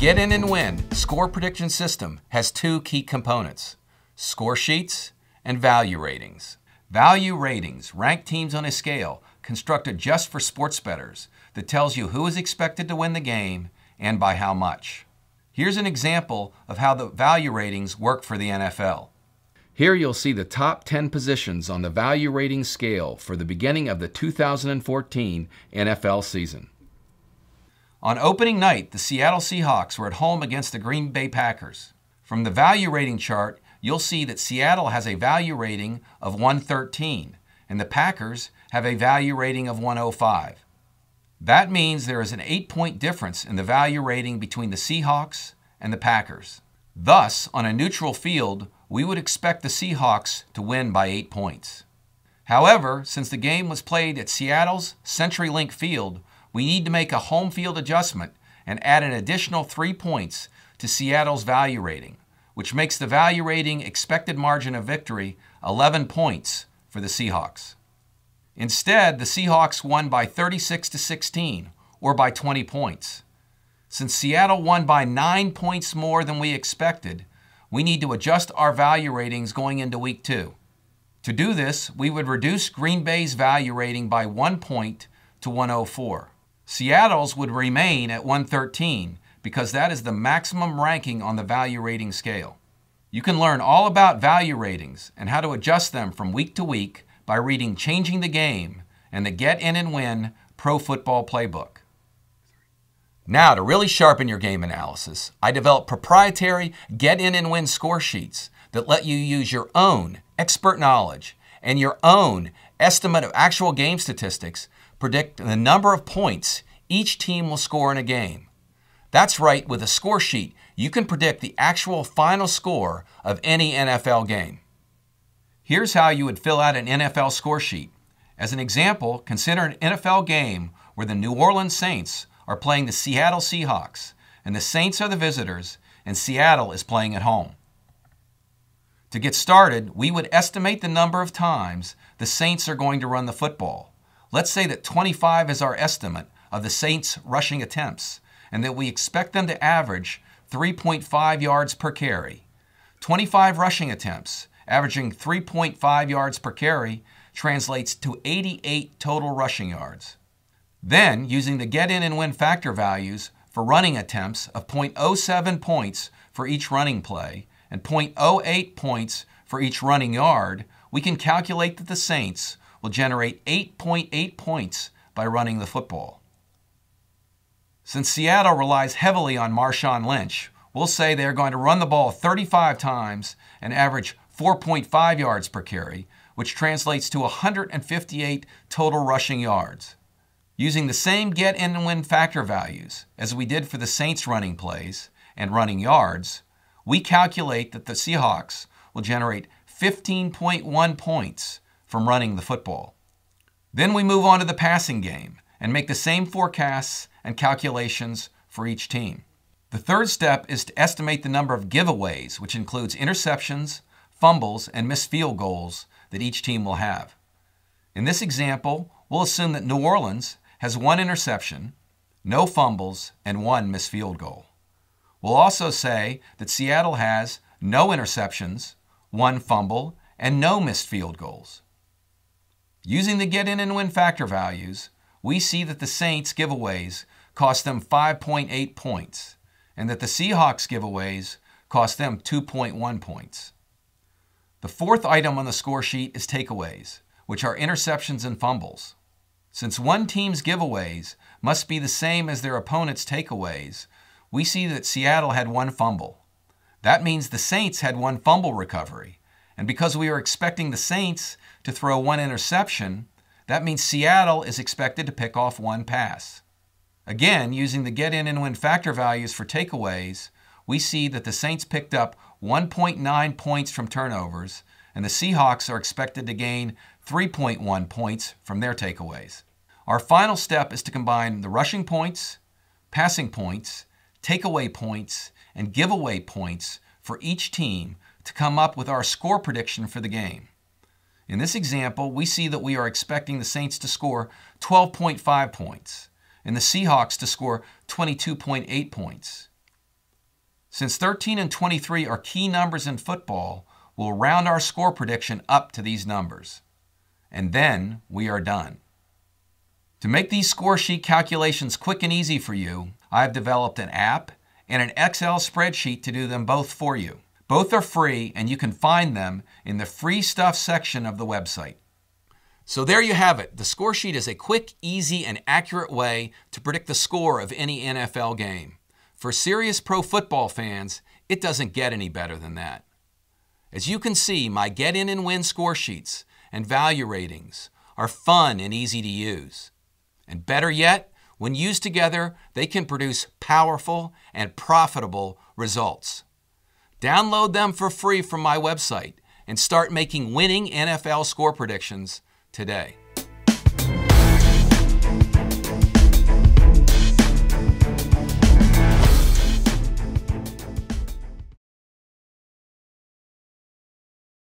get in and win, Score Prediction System has two key components score sheets and value ratings. Value ratings rank teams on a scale constructed just for sports bettors that tells you who is expected to win the game and by how much. Here's an example of how the value ratings work for the NFL. Here you'll see the top 10 positions on the value rating scale for the beginning of the 2014 NFL season. On opening night, the Seattle Seahawks were at home against the Green Bay Packers. From the value rating chart, you'll see that Seattle has a value rating of 113 and the Packers have a value rating of 105. That means there is an 8 point difference in the value rating between the Seahawks and the Packers. Thus, on a neutral field, we would expect the Seahawks to win by 8 points. However, since the game was played at Seattle's CenturyLink Field, we need to make a home field adjustment and add an additional three points to Seattle's value rating, which makes the value rating expected margin of victory 11 points for the Seahawks. Instead, the Seahawks won by 36 to 16 or by 20 points. Since Seattle won by 9 points more than we expected, we need to adjust our value ratings going into week 2. To do this, we would reduce Green Bay's value rating by 1 point to 104. Seattle's would remain at 113 because that is the maximum ranking on the value rating scale. You can learn all about value ratings and how to adjust them from week to week by reading Changing the Game and the Get In and Win Pro Football Playbook. Now, to really sharpen your game analysis, I developed proprietary Get In and Win score sheets that let you use your own expert knowledge and your own estimate of actual game statistics predict the number of points each team will score in a game. That's right, with a score sheet, you can predict the actual final score of any NFL game. Here's how you would fill out an NFL score sheet. As an example, consider an NFL game where the New Orleans Saints are playing the Seattle Seahawks, and the Saints are the visitors, and Seattle is playing at home. To get started, we would estimate the number of times the Saints are going to run the football. Let's say that 25 is our estimate of the Saints' rushing attempts and that we expect them to average 3.5 yards per carry. 25 rushing attempts, averaging 3.5 yards per carry, translates to 88 total rushing yards. Then, using the get in and win factor values for running attempts of 0.07 points for each running play and 0.08 points for each running yard, we can calculate that the Saints will generate 8.8 points by running the football. Since Seattle relies heavily on Marshawn Lynch, we'll say they're going to run the ball 35 times and average 4.5 yards per carry, which translates to 158 total rushing yards. Using the same get in and win factor values as we did for the Saints running plays and running yards, we calculate that the Seahawks will generate 15.1 points from running the football. Then we move on to the passing game and make the same forecasts and calculations for each team. The third step is to estimate the number of giveaways, which includes interceptions, fumbles, and missed field goals that each team will have. In this example, we'll assume that New Orleans has one interception, no fumbles, and one missed field goal. We'll also say that Seattle has no interceptions, one fumble, and no missed field goals. Using the get in and win factor values, we see that the Saints giveaways cost them 5.8 points and that the Seahawks giveaways cost them 2.1 points. The fourth item on the score sheet is takeaways, which are interceptions and fumbles. Since one team's giveaways must be the same as their opponent's takeaways, we see that Seattle had one fumble. That means the Saints had one fumble recovery, and because we are expecting the Saints to throw one interception, that means Seattle is expected to pick off one pass. Again, using the get in and win factor values for takeaways, we see that the Saints picked up 1.9 points from turnovers, and the Seahawks are expected to gain 3.1 points from their takeaways. Our final step is to combine the rushing points, passing points, takeaway points, and giveaway points for each team to come up with our score prediction for the game. In this example, we see that we are expecting the Saints to score 12.5 points and the Seahawks to score 22.8 points. Since 13 and 23 are key numbers in football, we'll round our score prediction up to these numbers. And then we are done. To make these score sheet calculations quick and easy for you, I've developed an app and an Excel spreadsheet to do them both for you. Both are free, and you can find them in the free stuff section of the website. So there you have it. The score sheet is a quick, easy, and accurate way to predict the score of any NFL game. For serious pro football fans, it doesn't get any better than that. As you can see, my get in and win score sheets and value ratings are fun and easy to use. And better yet, when used together, they can produce powerful and profitable results. Download them for free from my website and start making winning NFL score predictions today.